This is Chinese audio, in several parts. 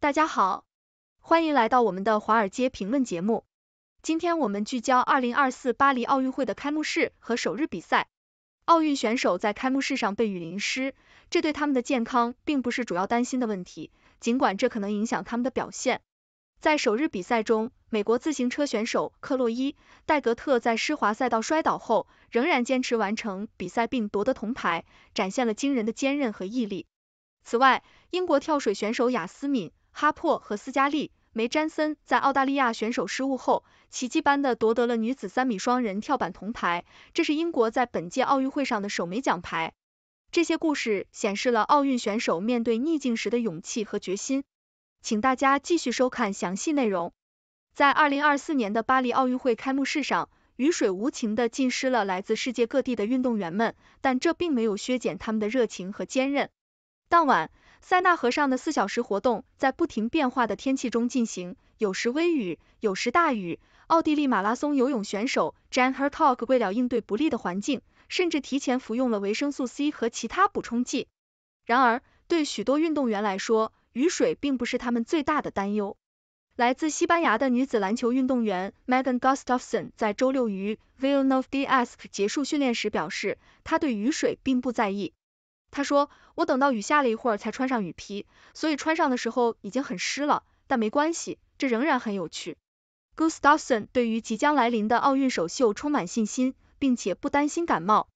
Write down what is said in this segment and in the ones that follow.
大家好，欢迎来到我们的华尔街评论节目。今天我们聚焦二零二四巴黎奥运会的开幕式和首日比赛。奥运选手在开幕式上被雨淋湿，这对他们的健康并不是主要担心的问题，尽管这可能影响他们的表现。在首日比赛中，美国自行车选手克洛伊·戴格特在施滑赛道摔倒后，仍然坚持完成比赛并夺得铜牌，展现了惊人的坚韧和毅力。此外，英国跳水选手雅思敏。哈珀和斯嘉丽·梅·詹森在澳大利亚选手失误后，奇迹般的夺得了女子三米双人跳板铜牌，这是英国在本届奥运会上的首枚奖牌。这些故事显示了奥运选手面对逆境时的勇气和决心。请大家继续收看详细内容。在2024年的巴黎奥运会开幕式上，雨水无情地浸湿了来自世界各地的运动员们，但这并没有削减他们的热情和坚韧。当晚，塞纳河上的四小时活动在不停变化的天气中进行，有时微雨，有时大雨。奥地利马拉松游泳选手 Jan h e r t o g 为了应对不利的环境，甚至提前服用了维生素 C 和其他补充剂。然而，对许多运动员来说，雨水并不是他们最大的担忧。来自西班牙的女子篮球运动员 Megan Gustafson 在周六于 v i l l a n o v a s q e 结束训练时表示，她对雨水并不在意。他说，我等到雨下了一会儿才穿上雨披，所以穿上的时候已经很湿了，但没关系，这仍然很有趣。Gus t a f s o n 对于即将来临的奥运首秀充满信心，并且不担心感冒。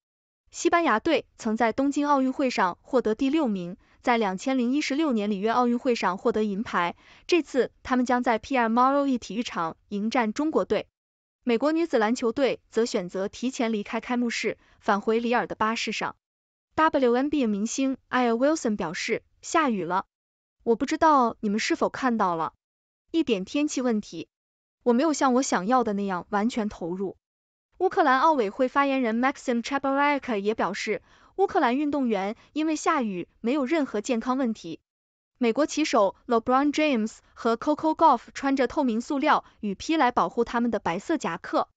西班牙队曾在东京奥运会上获得第六名，在两千零一十六年里约奥运会上获得银牌，这次他们将在 p r r m a r r o 体育场迎战中国队。美国女子篮球队则选择提前离开开幕式，返回里尔的巴士上。WNBA 明星 i a Wilson 表示，下雨了，我不知道你们是否看到了。一点天气问题，我没有像我想要的那样完全投入。乌克兰奥委会发言人 Maxim c h a b o r a y a 也表示，乌克兰运动员因为下雨没有任何健康问题。美国棋手 LeBron James 和 Coco Golf 穿着透明塑料雨披来保护他们的白色夹克。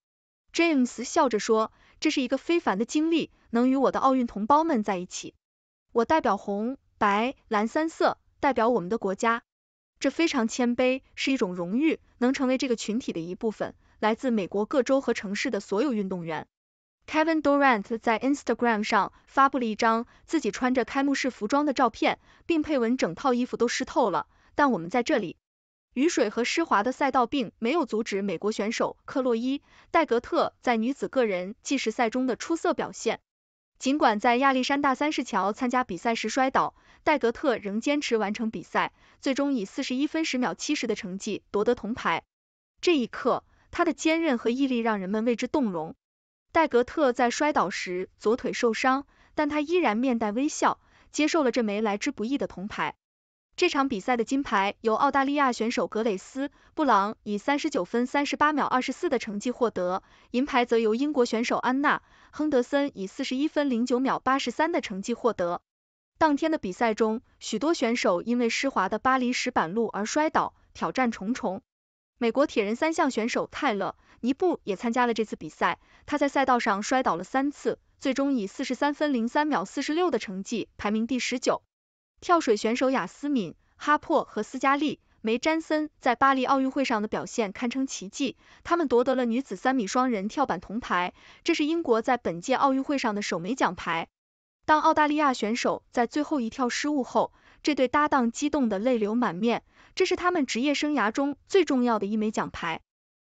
James 笑着说。这是一个非凡的经历，能与我的奥运同胞们在一起。我代表红、白、蓝三色，代表我们的国家，这非常谦卑，是一种荣誉，能成为这个群体的一部分。来自美国各州和城市的所有运动员。Kevin Durant 在 Instagram 上发布了一张自己穿着开幕式服装的照片，并配文：“整套衣服都湿透了，但我们在这里。”雨水和湿滑的赛道并没有阻止美国选手克洛伊·戴格特在女子个人计时赛中的出色表现。尽管在亚历山大三世桥参加比赛时摔倒，戴格特仍坚持完成比赛，最终以四十一分十秒七十的成绩夺得铜牌。这一刻，她的坚韧和毅力让人们为之动容。戴格特在摔倒时左腿受伤，但她依然面带微笑，接受了这枚来之不易的铜牌。这场比赛的金牌由澳大利亚选手格雷斯·布朗以三十九分三十八秒二十四的成绩获得，银牌则由英国选手安娜·亨德森以四十一分零九秒八十三的成绩获得。当天的比赛中，许多选手因为湿滑的巴黎石板路而摔倒，挑战重重。美国铁人三项选手泰勒·尼布也参加了这次比赛，他在赛道上摔倒了三次，最终以四十三分零三秒四十六的成绩排名第十九。跳水选手雅思敏·哈珀和斯嘉丽·梅·詹森在巴黎奥运会上的表现堪称奇迹，他们夺得了女子三米双人跳板铜牌，这是英国在本届奥运会上的首枚奖牌。当澳大利亚选手在最后一跳失误后，这对搭档激动得泪流满面，这是他们职业生涯中最重要的一枚奖牌。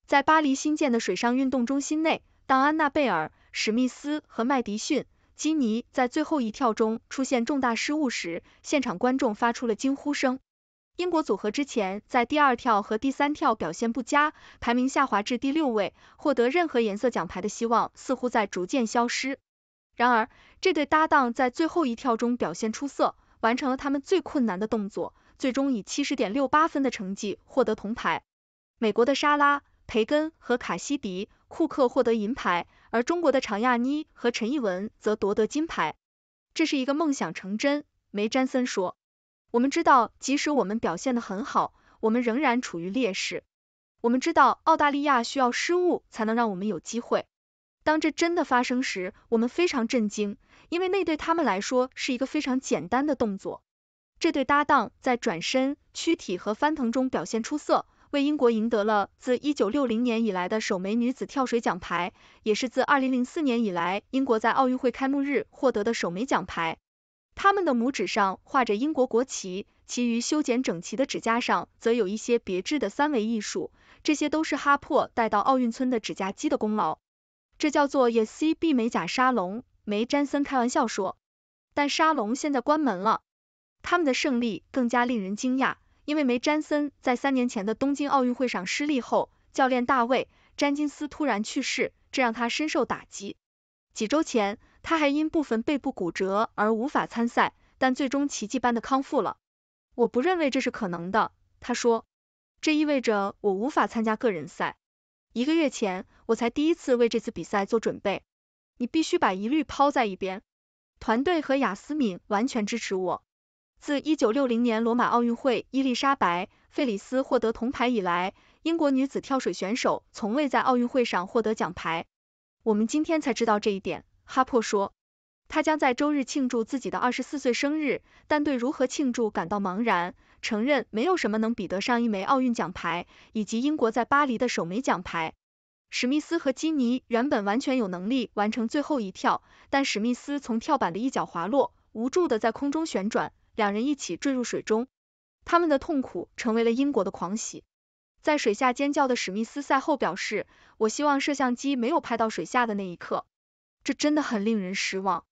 在巴黎新建的水上运动中心内，当安娜贝尔·史密斯和麦迪逊。基尼在最后一跳中出现重大失误时，现场观众发出了惊呼声。英国组合之前在第二跳和第三跳表现不佳，排名下滑至第六位，获得任何颜色奖牌的希望似乎在逐渐消失。然而，这对搭档在最后一跳中表现出色，完成了他们最困难的动作，最终以七十点六八分的成绩获得铜牌。美国的莎拉。培根和卡西迪，库克获得银牌，而中国的常亚妮和陈艺文则夺得金牌。这是一个梦想成真，梅詹森说。我们知道即使我们表现得很好，我们仍然处于劣势。我们知道澳大利亚需要失误才能让我们有机会。当这真的发生时，我们非常震惊，因为那对他们来说是一个非常简单的动作。这对搭档在转身、躯体和翻腾中表现出色。为英国赢得了自1960年以来的首枚女子跳水奖牌，也是自2004年以来英国在奥运会开幕日获得的首枚奖牌。他们的拇指上画着英国国旗，其余修剪整齐的指甲上则有一些别致的三维艺术，这些都是哈珀带到奥运村的指甲机的功劳。这叫做 ECB 美甲沙龙，梅·詹森开玩笑说，但沙龙现在关门了。他们的胜利更加令人惊讶。因为梅詹森在三年前的东京奥运会上失利后，教练大卫·詹金斯突然去世，这让他深受打击。几周前，他还因部分背部骨折而无法参赛，但最终奇迹般的康复了。我不认为这是可能的，他说。这意味着我无法参加个人赛。一个月前，我才第一次为这次比赛做准备。你必须把疑虑抛在一边。团队和雅思敏完全支持我。自一九六零年罗马奥运会伊丽莎白·费里斯获得铜牌以来，英国女子跳水选手从未在奥运会上获得奖牌。我们今天才知道这一点，哈珀说。他将在周日庆祝自己的二十四岁生日，但对如何庆祝感到茫然，承认没有什么能比得上一枚奥运奖牌以及英国在巴黎的首枚奖牌。史密斯和基尼原本完全有能力完成最后一跳，但史密斯从跳板的一角滑落，无助的在空中旋转。两人一起坠入水中，他们的痛苦成为了英国的狂喜。在水下尖叫的史密斯赛后表示：“我希望摄像机没有拍到水下的那一刻，这真的很令人失望。”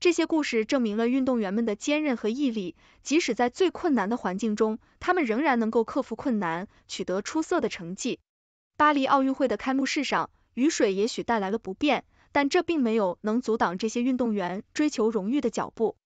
这些故事证明了运动员们的坚韧和毅力，即使在最困难的环境中，他们仍然能够克服困难，取得出色的成绩。巴黎奥运会的开幕式上，雨水也许带来了不便，但这并没有能阻挡这些运动员追求荣誉的脚步。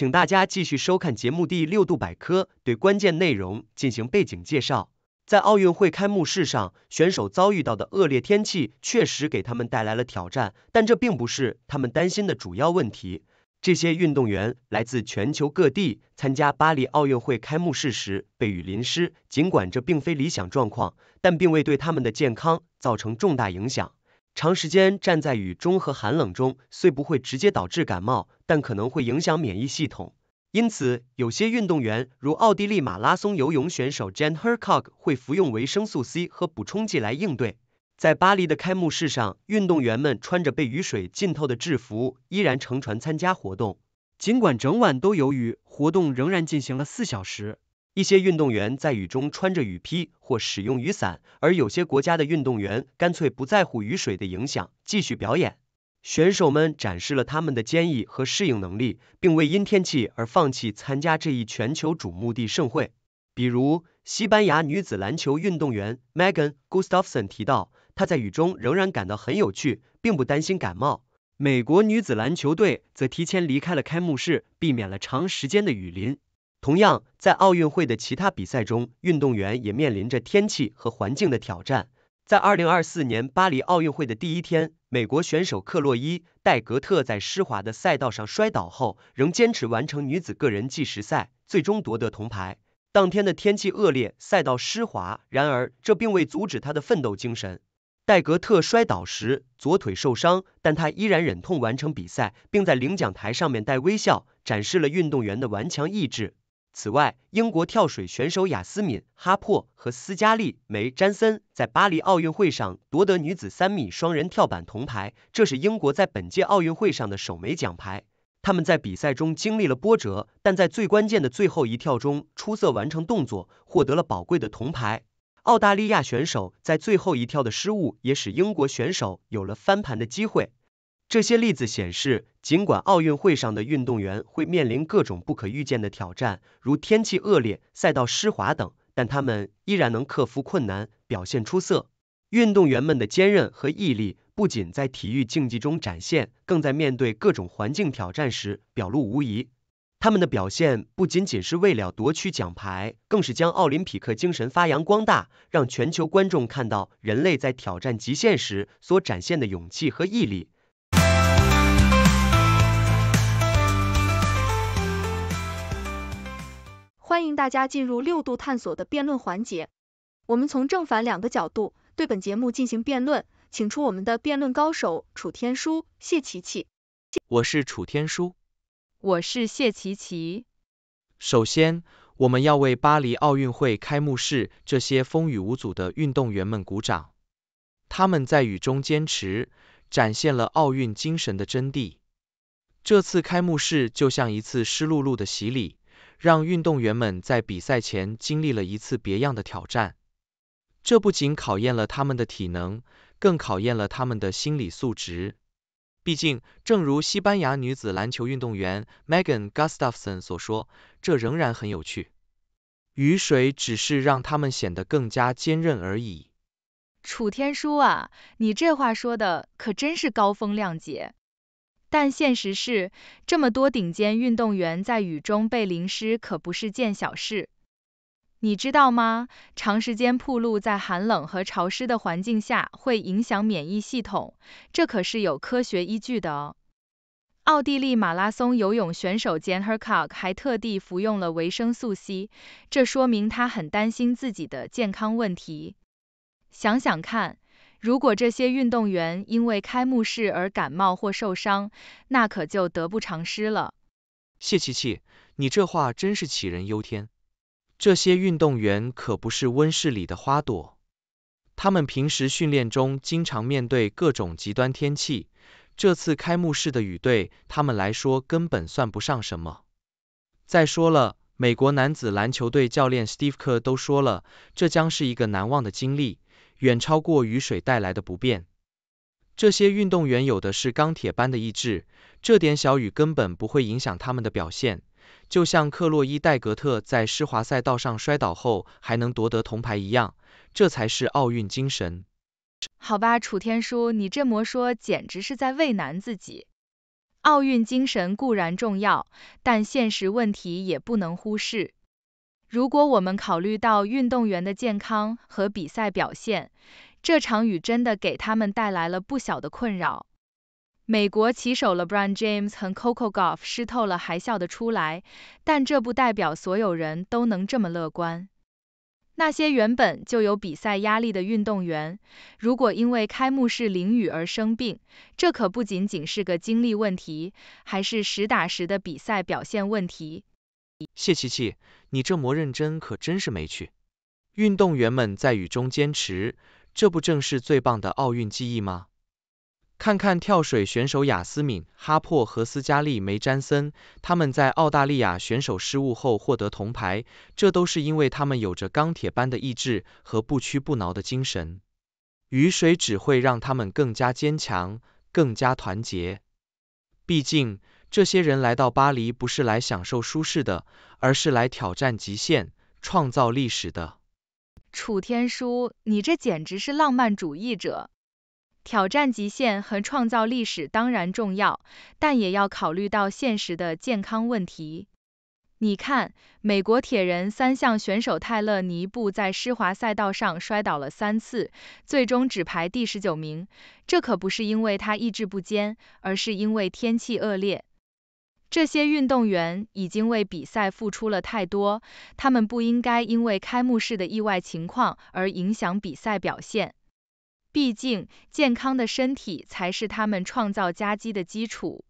请大家继续收看节目第六度百科，对关键内容进行背景介绍。在奥运会开幕式上，选手遭遇到的恶劣天气确实给他们带来了挑战，但这并不是他们担心的主要问题。这些运动员来自全球各地，参加巴黎奥运会开幕式时被雨淋湿，尽管这并非理想状况，但并未对他们的健康造成重大影响。长时间站在雨中和寒冷中，虽不会直接导致感冒，但可能会影响免疫系统。因此，有些运动员如奥地利马拉松游泳选手 Jan h e r c o g 会服用维生素 C 和补充剂来应对。在巴黎的开幕式上，运动员们穿着被雨水浸透的制服，依然乘船参加活动。尽管整晚都有雨，活动仍然进行了四小时。一些运动员在雨中穿着雨披或使用雨伞，而有些国家的运动员干脆不在乎雨水的影响，继续表演。选手们展示了他们的坚毅和适应能力，并未因天气而放弃参加这一全球瞩目的盛会。比如，西班牙女子篮球运动员 Megan Gustafson 提到，她在雨中仍然感到很有趣，并不担心感冒。美国女子篮球队则提前离开了开幕式，避免了长时间的雨淋。同样，在奥运会的其他比赛中，运动员也面临着天气和环境的挑战。在二零二四年巴黎奥运会的第一天，美国选手克洛伊·戴格特在湿滑的赛道上摔倒后，仍坚持完成女子个人计时赛，最终夺得铜牌。当天的天气恶劣，赛道湿滑，然而这并未阻止她的奋斗精神。戴格特摔倒时左腿受伤，但她依然忍痛完成比赛，并在领奖台上面带微笑，展示了运动员的顽强意志。此外，英国跳水选手雅思敏·哈珀和斯嘉丽·梅·詹森在巴黎奥运会上夺得女子三米双人跳板铜牌，这是英国在本届奥运会上的首枚奖牌。他们在比赛中经历了波折，但在最关键的最后一跳中出色完成动作，获得了宝贵的铜牌。澳大利亚选手在最后一跳的失误也使英国选手有了翻盘的机会。这些例子显示。尽管奥运会上的运动员会面临各种不可预见的挑战，如天气恶劣、赛道湿滑等，但他们依然能克服困难，表现出色。运动员们的坚韧和毅力不仅在体育竞技中展现，更在面对各种环境挑战时表露无遗。他们的表现不仅仅是为了夺取奖牌，更是将奥林匹克精神发扬光大，让全球观众看到人类在挑战极限时所展现的勇气和毅力。欢迎大家进入六度探索的辩论环节。我们从正反两个角度对本节目进行辩论，请出我们的辩论高手楚天舒、谢琪琪。我是楚天舒。我是谢琪琪。首先，我们要为巴黎奥运会开幕式这些风雨无阻的运动员们鼓掌。他们在雨中坚持，展现了奥运精神的真谛。这次开幕式就像一次湿漉漉的洗礼。让运动员们在比赛前经历了一次别样的挑战，这不仅考验了他们的体能，更考验了他们的心理素质。毕竟，正如西班牙女子篮球运动员 Megan Gustafson 所说，这仍然很有趣。雨水只是让他们显得更加坚韧而已。楚天舒啊，你这话说的可真是高风亮节。但现实是，这么多顶尖运动员在雨中被淋湿可不是件小事。你知道吗？长时间暴露在寒冷和潮湿的环境下会影响免疫系统，这可是有科学依据的哦。奥地利马拉松游泳选手 Jenherkog 还特地服用了维生素 C，这说明他很担心自己的健康问题。想想看。如果这些运动员因为开幕式而感冒或受伤，那可就得不偿失了。谢琪琪，你这话真是杞人忧天。这些运动员可不是温室里的花朵，他们平时训练中经常面对各种极端天气，这次开幕式的雨对他们来说根本算不上什么。再说了，美国男子篮球队教练 Steve Kerr 都说了，这将是一个难忘的经历。远超过雨水带来的不便。这些运动员有的是钢铁般的意志，这点小雨根本不会影响他们的表现。就像克洛伊戴格特在湿滑赛道上摔倒后还能夺得铜牌一样，这才是奥运精神。好吧，楚天舒，你这么说简直是在为难自己。奥运精神固然重要，但现实问题也不能忽视。如果我们考虑到运动员的健康和比赛表现，这场雨真的给他们带来了不小的困扰。美国棋手 LeBron James 和 Coco Golf 湿透了还笑得出来，但这不代表所有人都能这么乐观。那些原本就有比赛压力的运动员，如果因为开幕式淋雨而生病，这可不仅仅是个精力问题，还是实打实的比赛表现问题。谢琪琪，你这么认真可真是没趣。运动员们在雨中坚持，这不正是最棒的奥运记忆吗？看看跳水选手雅思敏、哈珀和斯嘉丽·梅·詹森，他们在澳大利亚选手失误后获得铜牌，这都是因为他们有着钢铁般的意志和不屈不挠的精神。雨水只会让他们更加坚强，更加团结。毕竟，这些人来到巴黎不是来享受舒适的，而是来挑战极限、创造历史的。楚天舒，你这简直是浪漫主义者！挑战极限和创造历史当然重要，但也要考虑到现实的健康问题。你看，美国铁人三项选手泰勒·尼布在施华赛道上摔倒了三次，最终只排第十九名。这可不是因为他意志不坚，而是因为天气恶劣。这些运动员已经为比赛付出了太多，他们不应该因为开幕式的意外情况而影响比赛表现。毕竟，健康的身体才是他们创造佳绩的基础。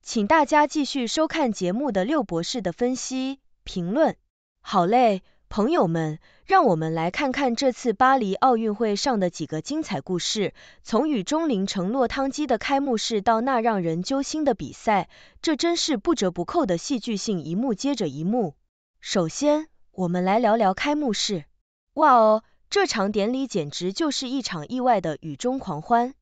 请大家继续收看节目的六博士的分析评论。好嘞。朋友们，让我们来看看这次巴黎奥运会上的几个精彩故事。从雨中淋成落汤鸡的开幕式，到那让人揪心的比赛，这真是不折不扣的戏剧性，一幕接着一幕。首先，我们来聊聊开幕式。哇哦，这场典礼简直就是一场意外的雨中狂欢。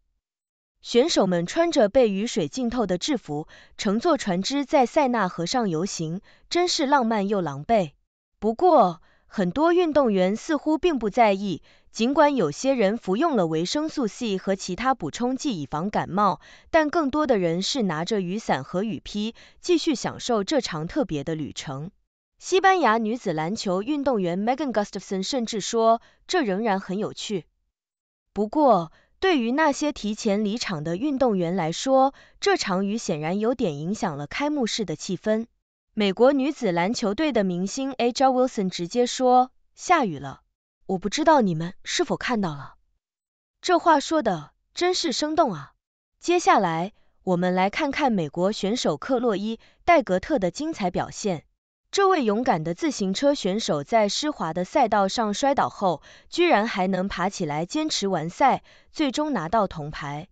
选手们穿着被雨水浸透的制服，乘坐船只在塞纳河上游行，真是浪漫又狼狈。不过，很多运动员似乎并不在意，尽管有些人服用了维生素 C 和其他补充剂以防感冒，但更多的人是拿着雨伞和雨披，继续享受这场特别的旅程。西班牙女子篮球运动员 Megan Gustafson 甚至说，这仍然很有趣。不过，对于那些提前离场的运动员来说，这场雨显然有点影响了开幕式的气氛。美国女子篮球队的明星 a j Wilson 直接说：“下雨了，我不知道你们是否看到了。”这话说的真是生动啊！接下来我们来看看美国选手克洛伊·戴格特的精彩表现。这位勇敢的自行车选手在湿滑的赛道上摔倒后，居然还能爬起来坚持完赛，最终拿到铜牌。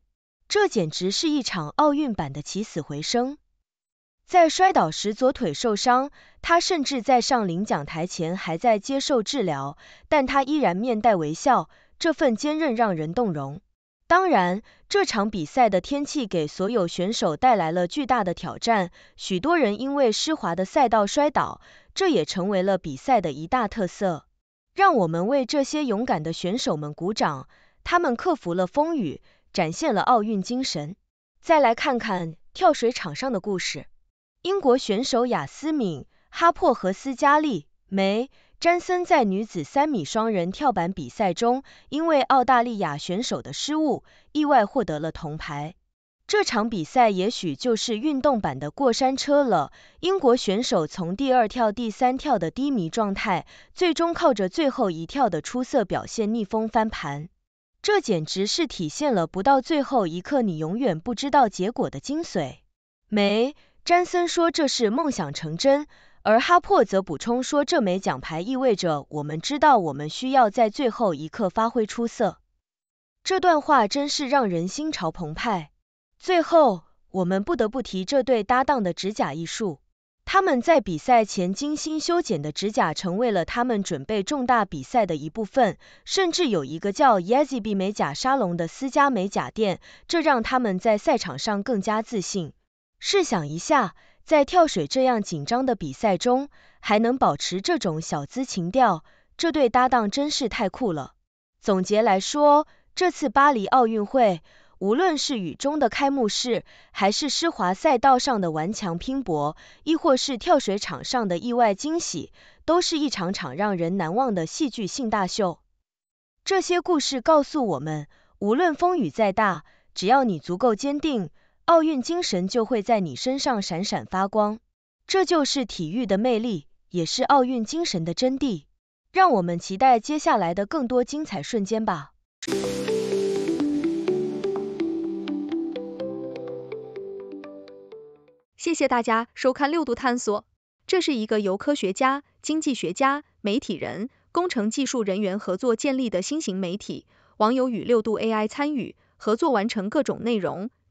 这简直是一场奥运版的起死回生！在摔倒时左腿受伤，他甚至在上领奖台前还在接受治疗，但他依然面带微笑，这份坚韧让人动容。当然，这场比赛的天气给所有选手带来了巨大的挑战，许多人因为湿滑的赛道摔倒，这也成为了比赛的一大特色。让我们为这些勇敢的选手们鼓掌，他们克服了风雨，展现了奥运精神。再来看看跳水场上的故事。英国选手雅思敏·哈珀和斯嘉丽·梅·詹森在女子三米双人跳板比赛中，因为澳大利亚选手的失误，意外获得了铜牌。这场比赛也许就是运动版的过山车了。英国选手从第二跳、第三跳的低迷状态，最终靠着最后一跳的出色表现逆风翻盘。这简直是体现了不到最后一刻你永远不知道结果的精髓。梅。詹森说这是梦想成真，而哈珀则补充说这枚奖牌意味着我们知道我们需要在最后一刻发挥出色。这段话真是让人心潮澎湃。最后，我们不得不提这对搭档的指甲艺术。他们在比赛前精心修剪的指甲成为了他们准备重大比赛的一部分，甚至有一个叫 YZB 美甲沙龙的私家美甲店，这让他们在赛场上更加自信。试想一下，在跳水这样紧张的比赛中，还能保持这种小资情调，这对搭档真是太酷了。总结来说，这次巴黎奥运会，无论是雨中的开幕式，还是湿滑赛道上的顽强拼搏，亦或是跳水场上的意外惊喜，都是一场场让人难忘的戏剧性大秀。这些故事告诉我们，无论风雨再大，只要你足够坚定。奥运精神就会在你身上闪闪发光，这就是体育的魅力，也是奥运精神的真谛。让我们期待接下来的更多精彩瞬间吧！谢谢大家收看六度探索，这是一个由科学家、经济学家、媒体人、工程技术人员合作建立的新型媒体，网友与六度 AI 参与合作完成各种内容。